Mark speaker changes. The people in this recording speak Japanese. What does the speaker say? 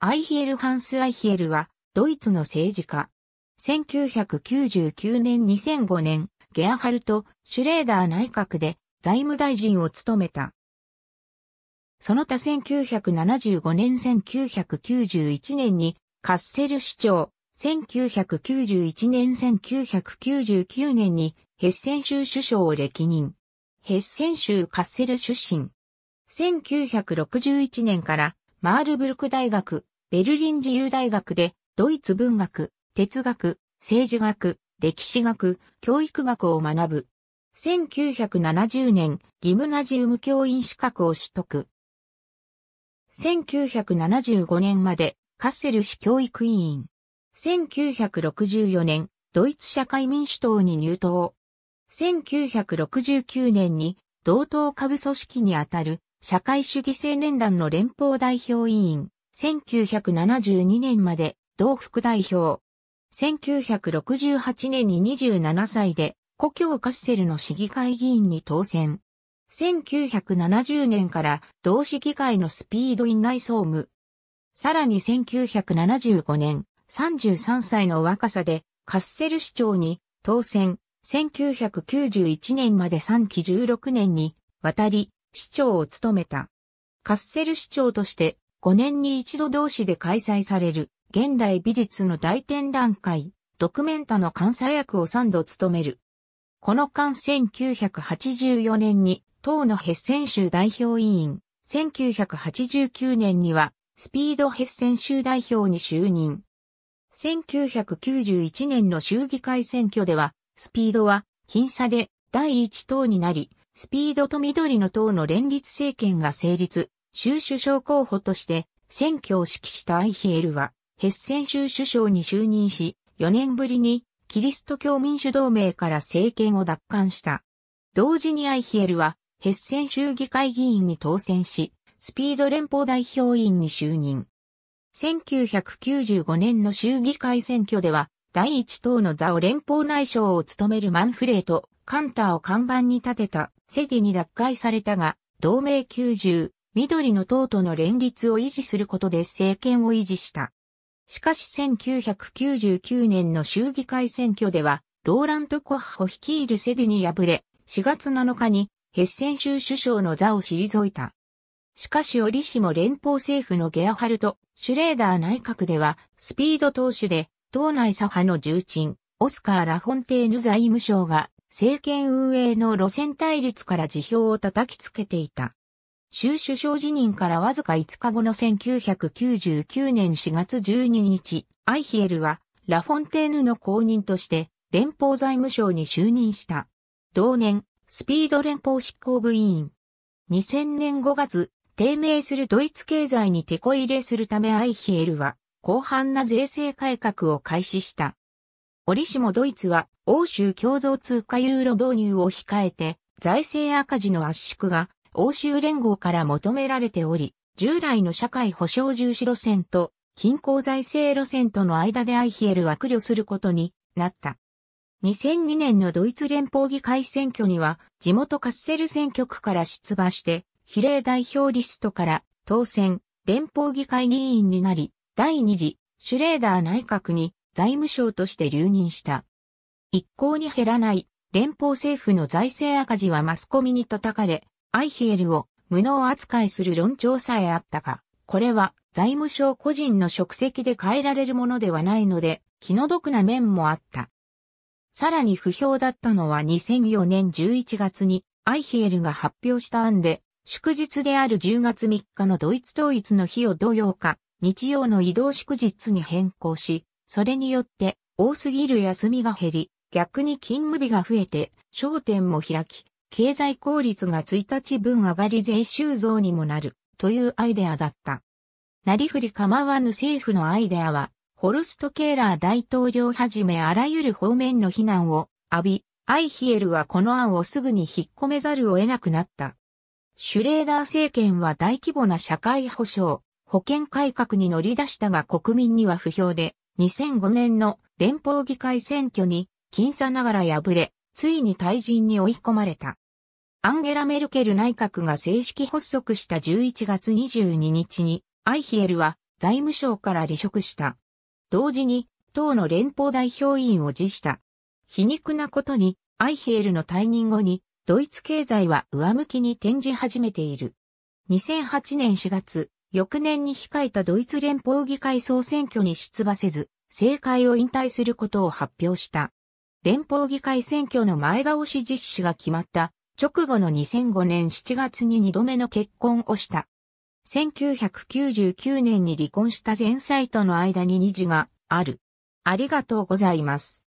Speaker 1: アイヒエル・ハンス・アイヒエルは、ドイツの政治家。1999年2005年、ゲアハルト・シュレーダー内閣で財務大臣を務めた。その他1975年1991年にカッセル市長、1991年1999年にヘッセン州首相を歴任。ヘッセン州カッセル出身。1961年からマールブルク大学ベルリン自由大学で、ドイツ文学、哲学、政治学、歴史学、教育学を学ぶ。1970年、ギムナジウム教員資格を取得。1975年まで、カッセル市教育委員。1964年、ドイツ社会民主党に入党。1969年に、同党下部組織にあたる、社会主義青年団の連邦代表委員。1972年まで同副代表。1968年に27歳で故郷カッセルの市議会議員に当選。1970年から同市議会のスピード院内総務。さらに1975年、33歳の若さでカッセル市長に当選。1991年まで3期16年に渡り市長を務めた。カッセル市長として5年に一度同市で開催される現代美術の大展覧会、ドクメンタの監査役を3度務める。この間1984年に党のヘッセン州代表委員、1989年にはスピードヘッセン州代表に就任。1991年の衆議会選挙では、スピードは僅差で第1党になり、スピードと緑の党の連立政権が成立。州首相候補として選挙を指揮したアイヒエルは、ヘッセン州首相に就任し、4年ぶりにキリスト教民主同盟から政権を奪還した。同時にアイヒエルは、ヘッセン州議会議員に当選し、スピード連邦代表委員に就任。1995年の州議会選挙では、第一党の座を連邦内相を務めるマンフレート、カンターを看板に立てた、セディに奪回されたが、同盟90、緑の党との連立を維持することで政権を維持した。しかし1999年の衆議会選挙では、ローラント・コッホ率いるセデに敗れ、4月7日にヘッセン州首相の座を退いた。しかし折しも連邦政府のゲアハルト・シュレーダー内閣では、スピード党首で、党内左派の重鎮、オスカー・ラフォンテーヌ財務省が、政権運営の路線対立から辞表を叩きつけていた。州首相辞任からわずか5日後の1999年4月12日、アイヒエルはラフォンテーヌの公認として連邦財務省に就任した。同年、スピード連邦執行部委員。2000年5月、低迷するドイツ経済に手こ入れするためアイヒエルは、広範な税制改革を開始した。折しもドイツは、欧州共同通貨ユーロ導入を控えて、財政赤字の圧縮が欧州連合から求められており、従来の社会保障重視路線と均衡財政路線との間でアイヒエルは苦慮することになった。2002年のドイツ連邦議会選挙には地元カッセル選挙区から出馬して比例代表リストから当選連邦議会議員になり第2次シュレーダー内閣に財務省として留任した。一向に減らない連邦政府の財政赤字はマスコミに叩かれアイヒエルを無能扱いする論調さえあったが、これは財務省個人の職責で変えられるものではないので、気の毒な面もあった。さらに不評だったのは2004年11月にアイヒエルが発表した案で、祝日である10月3日のドイツ統一の日を土曜か、日曜の移動祝日に変更し、それによって多すぎる休みが減り、逆に勤務日が増えて、商店も開き、経済効率が1日分上がり税収増にもなる、というアイデアだった。なりふり構わぬ政府のアイデアは、ホルスト・ケーラー大統領はじめあらゆる方面の非難を浴び、アイヒエルはこの案をすぐに引っ込めざるを得なくなった。シュレーダー政権は大規模な社会保障、保険改革に乗り出したが国民には不評で、2005年の連邦議会選挙に僅差ながら敗れ、ついに退陣に追い込まれた。アンゲラ・メルケル内閣が正式発足した11月22日に、アイヒエルは財務省から離職した。同時に、党の連邦代表委員を辞した。皮肉なことに、アイヒエルの退任後に、ドイツ経済は上向きに転じ始めている。2008年4月、翌年に控えたドイツ連邦議会総選挙に出馬せず、政界を引退することを発表した。連邦議会選挙の前倒し実施が決まった直後の2005年7月に2度目の結婚をした。1999年に離婚した前妻との間に虹児がある。ありがとうございます。